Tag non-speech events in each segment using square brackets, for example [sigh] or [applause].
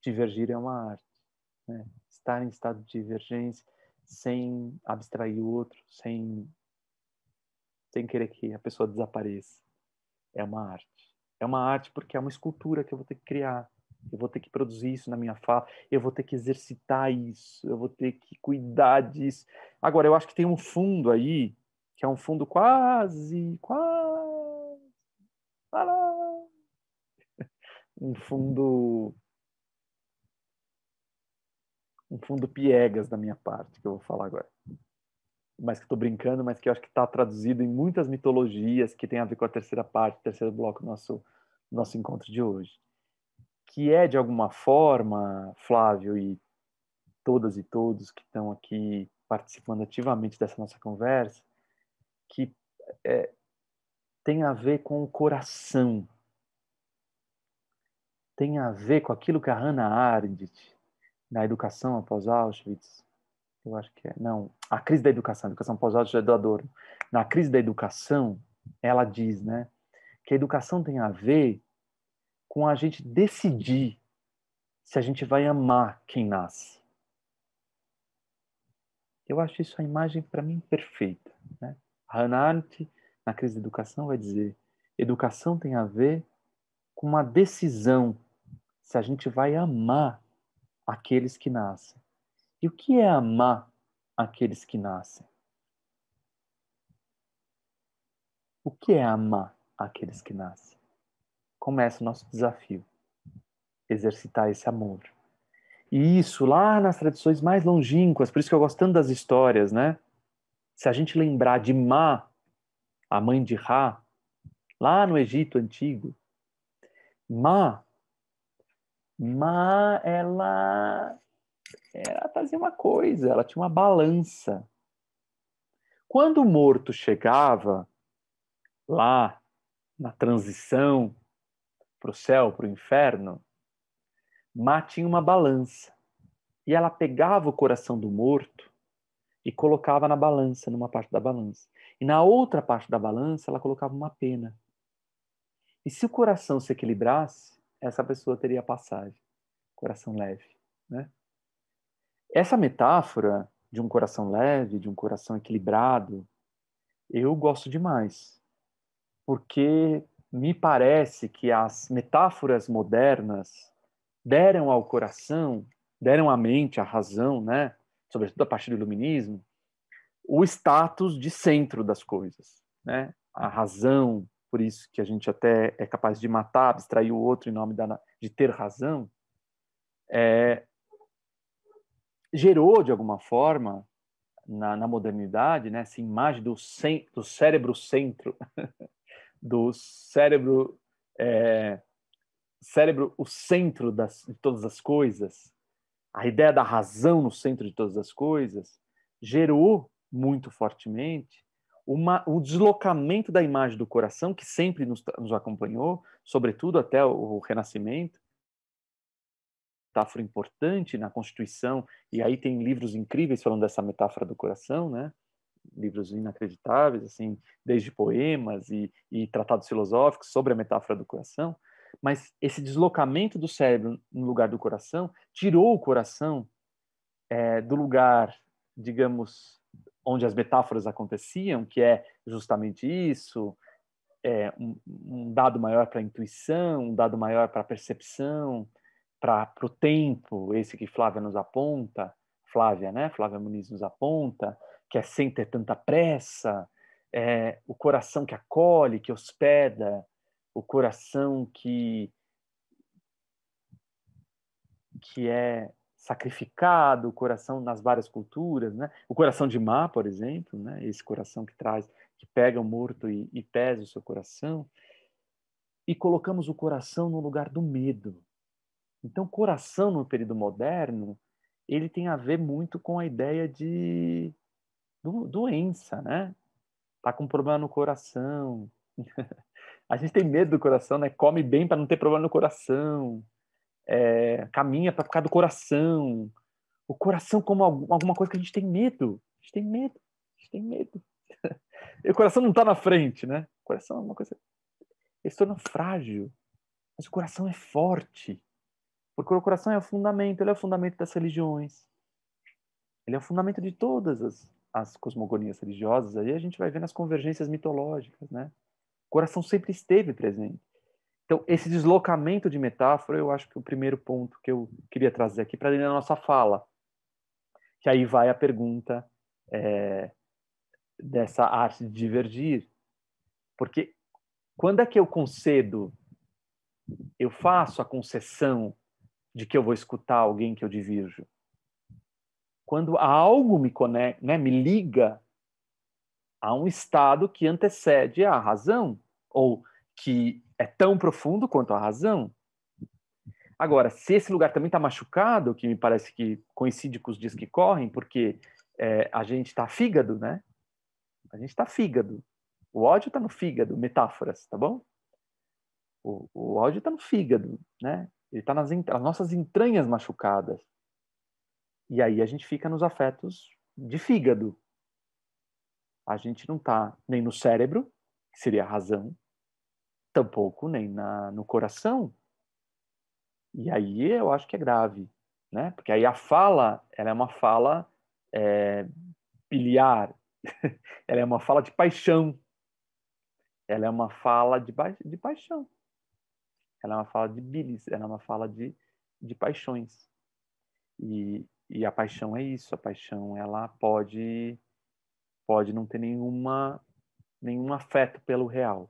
divergir é uma arte. Né? Estar em estado de divergência sem abstrair o outro, sem, sem querer que a pessoa desapareça. É uma arte. É uma arte porque é uma escultura que eu vou ter que criar. Eu vou ter que produzir isso na minha fala, eu vou ter que exercitar isso, eu vou ter que cuidar disso. Agora, eu acho que tem um fundo aí, que é um fundo quase, quase. [laughs] Um fundo um fundo piegas da minha parte, que eu vou falar agora. Mas que estou brincando, mas que eu acho que está traduzido em muitas mitologias que tem a ver com a terceira parte, terceiro bloco do nosso, nosso encontro de hoje. Que é, de alguma forma, Flávio e todas e todos que estão aqui participando ativamente dessa nossa conversa, que é, tem a ver com o coração. Tem a ver com aquilo que a Hannah Arendt na educação após Auschwitz, eu acho que é, não, a crise da educação, a educação após Auschwitz é do Adorno. Na crise da educação, ela diz, né, que a educação tem a ver com a gente decidir se a gente vai amar quem nasce. Eu acho isso a imagem para mim perfeita, né? Hannah Arendt, na crise da educação vai dizer: educação tem a ver com uma decisão se a gente vai amar aqueles que nascem. E o que é amar aqueles que nascem? O que é amar aqueles que nascem? Começa o nosso desafio. Exercitar esse amor. E isso lá nas tradições mais longínquas, por isso que eu gosto tanto das histórias, né? Se a gente lembrar de Má, a mãe de Ra, lá no Egito antigo, Má mas ela, ela fazia uma coisa, ela tinha uma balança. Quando o morto chegava lá na transição para o céu, para o inferno, Má tinha uma balança e ela pegava o coração do morto e colocava na balança, numa parte da balança. E na outra parte da balança, ela colocava uma pena. E se o coração se equilibrasse, essa pessoa teria passagem, coração leve, né? Essa metáfora de um coração leve, de um coração equilibrado, eu gosto demais, porque me parece que as metáforas modernas deram ao coração, deram à mente, à razão, né? sobretudo a partir do iluminismo, o status de centro das coisas. Né? A razão, por isso que a gente até é capaz de matar, abstrair o outro em nome da, de ter razão, é, gerou, de alguma forma, na, na, modernidade, né, essa imagem do, do cérebro centro, [laughs] do cérebro, é, cérebro o centro das, de todas as coisas, a ideia da razão no centro de todas as coisas, gerou muito fortemente uma, o deslocamento da imagem do coração, que sempre nos, nos acompanhou, sobretudo até o, o Renascimento, metáfora importante na Constituição, e aí tem livros incríveis falando dessa metáfora do coração, né? livros inacreditáveis, assim, desde poemas e, e tratados filosóficos sobre a metáfora do coração, mas esse deslocamento do cérebro no lugar do coração tirou o coração é, do lugar, digamos, onde as metáforas aconteciam, que é justamente isso, é, um, um, dado maior para a intuição, um dado maior para a percepção, para o tempo, esse que Flávia nos aponta, Flávia, né? Flávia Muniz nos aponta, que é sem ter tanta pressa, é, o coração que acolhe, que hospeda, o coração que que é sacrificado, o coração nas várias culturas, né? O coração de Má, por exemplo, né? Esse coração que traz, que pega o morto e, e pesa o seu coração. E colocamos o coração no lugar do medo. Então, coração no período moderno, ele tem a ver muito com a ideia de do, doença, né? Tá com problema no coração. [laughs] a gente tem medo do coração, né? Come bem para não ter problema no coração é, caminha para ficar do coração. O coração como alguma coisa que a gente tem medo. A gente tem medo. A gente tem medo. [laughs] e o coração não está na frente, né? O coração é uma coisa... Ele se torna frágil. Mas o coração é forte. Porque o coração é o fundamento. Ele é o fundamento das religiões. Ele é o fundamento de todas as, as cosmogonias religiosas. Aí a gente vai ver as convergências mitológicas, né? O coração sempre esteve presente. Então, esse deslocamento de metáfora, eu acho que é o primeiro ponto que eu queria trazer aqui para dentro da é nossa fala, que aí vai a pergunta é, dessa arte de divergir, porque quando é que eu concedo, eu faço a concessão de que eu vou escutar alguém que eu divirjo? Quando algo me conecta, né, me liga a um estado que antecede a razão ou que é tão profundo quanto a razão. Agora, se esse lugar também está machucado, que me parece que coincide com os dias que correm, porque é, a gente está fígado, né? A gente está fígado. O ódio está no fígado, metáforas, tá bom? O, o ódio está no fígado, né? Ele está nas, nas nossas entranhas machucadas. E aí a gente fica nos afetos de fígado. A gente não está nem no cérebro, que seria a razão, tampouco nem na, no coração. E aí eu acho que é grave, né? Porque aí a fala, ela é uma fala é, biliar, [laughs] ela é uma fala de paixão, ela é uma fala de, ba... de paixão, ela é uma fala de bilis, ela é uma fala de, de paixões. E, e a paixão é isso, a paixão ela pode pode não ter nenhuma nenhum afeto pelo real.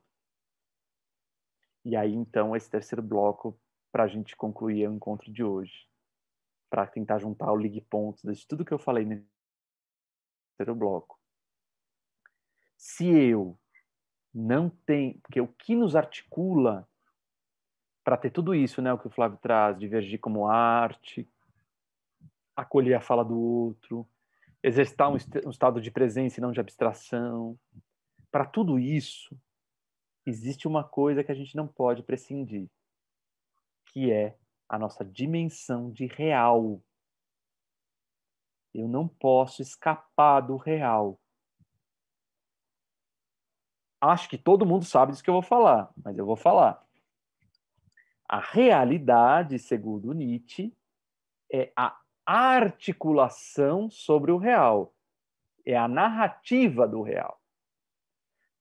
E aí, então, esse terceiro bloco para a gente concluir é o encontro de hoje, para tentar juntar o ligue pontos de tudo que eu falei nesse terceiro bloco. Se eu não tenho, porque o que nos articula para ter tudo isso, né, o que o Flávio traz, divergir como arte, acolher a fala do outro, exercitar um, um estado de presença e não de abstração, para tudo isso, existe uma coisa que a gente não pode prescindir, que é a nossa dimensão de real. Eu não posso escapar do real. Acho que todo mundo sabe disso que eu vou falar, mas eu vou falar. A realidade, segundo Nietzsche, é a articulação sobre o real, é a narrativa do real.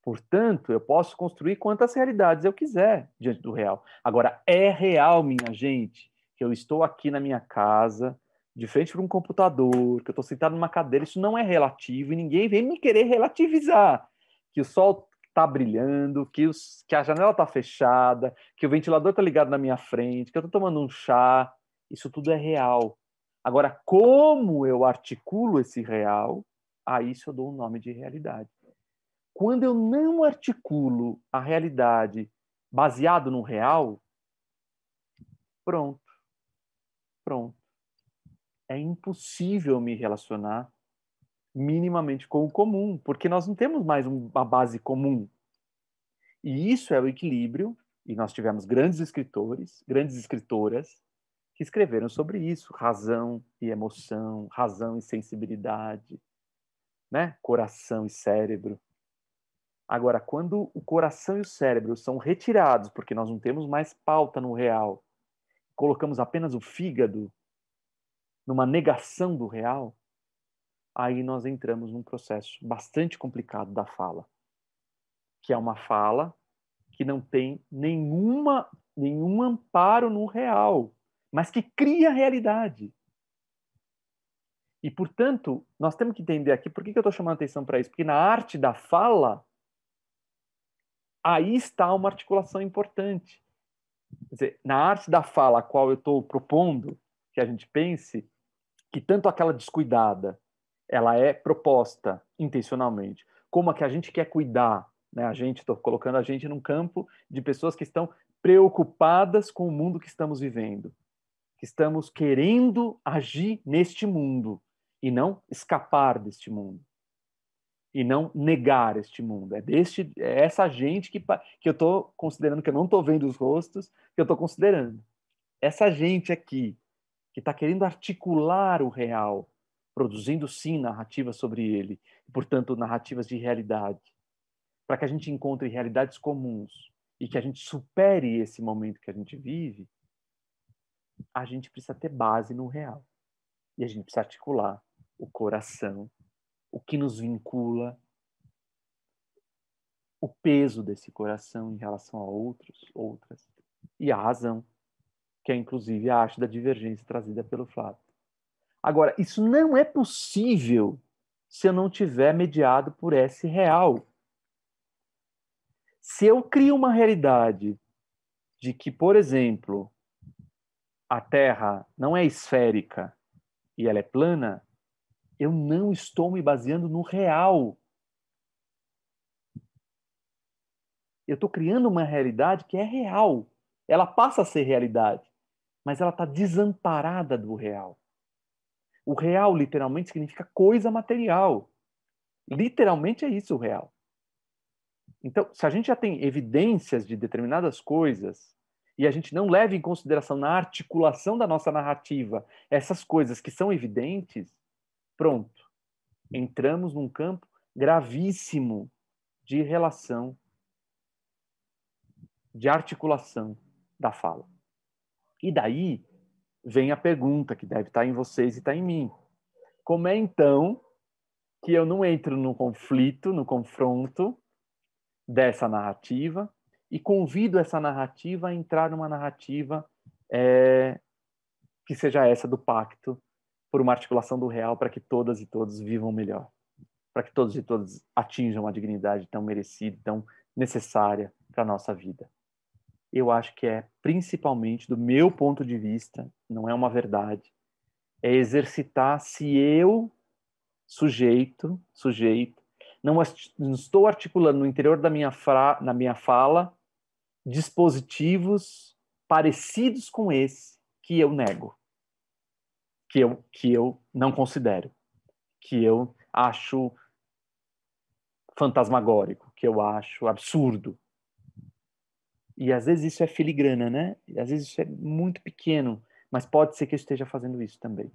Portanto, eu posso construir quantas realidades eu quiser diante do real. Agora, é real, minha gente, que eu estou aqui na minha casa, de frente para um computador, que eu estou sentado numa cadeira. Isso não é relativo e ninguém vem me querer relativizar. Que o sol está brilhando, que, os, que a janela está fechada, que o ventilador está ligado na minha frente, que eu estou tomando um chá. Isso tudo é real. Agora, como eu articulo esse real, a isso eu dou o um nome de realidade. Quando eu não articulo a realidade baseado no real, pronto, pronto. É impossível me relacionar minimamente com o comum, porque nós não temos mais uma base comum. E isso é o equilíbrio, e nós tivemos grandes escritores, grandes escritoras, que escreveram sobre isso, razão e emoção, razão e sensibilidade, né? coração e cérebro. Agora, quando o coração e o cérebro são retirados, porque nós não temos mais pauta no real, colocamos apenas o fígado numa negação do real, aí nós entramos num processo bastante complicado da fala, que é uma fala que não tem nenhuma, nenhum amparo no real, mas que cria realidade. E, portanto, nós temos que entender aqui por que, que eu estou chamando atenção para isso. Porque na arte da fala, aí está uma articulação importante. Quer dizer, na arte da fala a qual eu estou propondo que a gente pense, que tanto aquela descuidada ela é proposta intencionalmente, como a que a gente quer cuidar, né? a gente, estou colocando a gente num campo de pessoas que estão preocupadas com o mundo que estamos vivendo, que estamos querendo agir neste mundo e não escapar deste mundo e não negar este mundo. É deste, é essa gente que, que eu estou considerando, que eu não estou vendo os rostos, que eu estou considerando. Essa gente aqui, que está querendo articular o real, produzindo sim narrativas sobre ele, e, portanto, narrativas de realidade, para que a gente encontre realidades comuns e que a gente supere esse momento que a gente vive, a gente precisa ter base no real. E a gente precisa articular o coração o que nos vincula, o peso desse coração em relação a outros, outras, e a razão, que é inclusive a arte da divergência trazida pelo Flávio. Agora, isso não é possível se eu não tiver mediado por esse real. Se eu crio uma realidade de que, por exemplo, a Terra não é esférica e ela é plana, eu não estou me baseando no real. Eu estou criando uma realidade que é real. Ela passa a ser realidade, mas ela está desamparada do real. O real literalmente significa coisa material. Literalmente é isso o real. Então, se a gente já tem evidências de determinadas coisas e a gente não leva em consideração na articulação da nossa narrativa essas coisas que são evidentes, Pronto. Entramos num campo gravíssimo de relação, de articulação da fala. E daí vem a pergunta que deve estar em vocês e está em mim. Como é então que eu não entro no conflito, no confronto dessa narrativa e convido essa narrativa a entrar numa narrativa é, que seja essa do pacto por uma articulação do real para que todas e todos vivam melhor, para que todos e todas atinjam a dignidade tão merecida, tão necessária para a nossa vida. Eu acho que é principalmente, do meu ponto de vista, não é uma verdade, é exercitar se eu, sujeito, sujeito, não, estou articulando no interior da minha, fra, na minha fala dispositivos parecidos com esse que eu nego que eu, que eu não considero, que eu acho fantasmagórico, que eu acho absurdo. E às vezes isso é filigrana, né? E, às vezes isso é muito pequeno, mas pode ser que eu esteja fazendo isso também.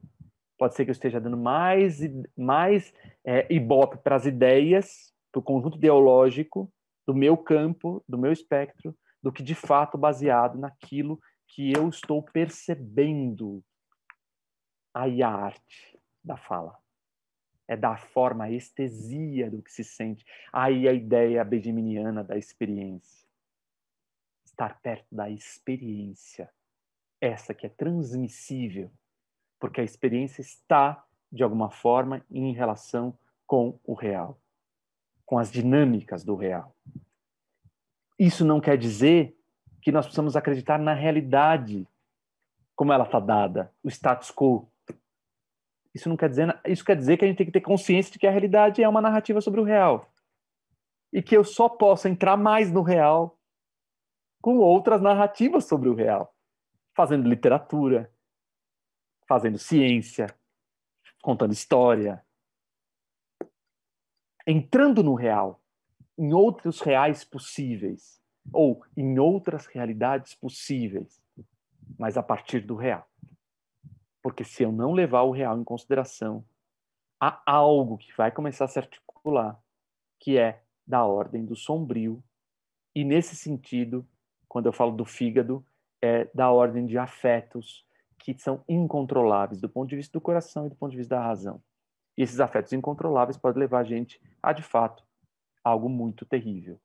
Pode ser que eu esteja dando mais, mais é, ibope para as ideias, para o conjunto ideológico do meu campo, do meu espectro, do que de fato baseado naquilo que eu estou percebendo Aí a arte da fala. É da forma a estesia do que se sente. Aí a ideia bediminiana da experiência. Estar perto da experiência. Essa que é transmissível. Porque a experiência está, de alguma forma, em relação com o real. Com as dinâmicas do real. Isso não quer dizer que nós precisamos acreditar na realidade como ela está dada, o status quo isso não quer dizer, isso quer dizer que a gente tem que ter consciência de que a realidade é uma narrativa sobre o real e que eu só posso entrar mais no real com outras narrativas sobre o real, fazendo literatura, fazendo ciência, contando história, entrando no real, em outros reais possíveis, ou em outras realidades possíveis, mas a partir do real. Porque se eu não levar o real em consideração, há algo que vai começar a se articular, que é da ordem do sombrio. E nesse sentido, quando eu falo do fígado, é da ordem de afetos que são incontroláveis do ponto de vista do coração e do ponto de vista da razão. E esses afetos incontroláveis podem levar a gente a, de fato, algo muito terrível.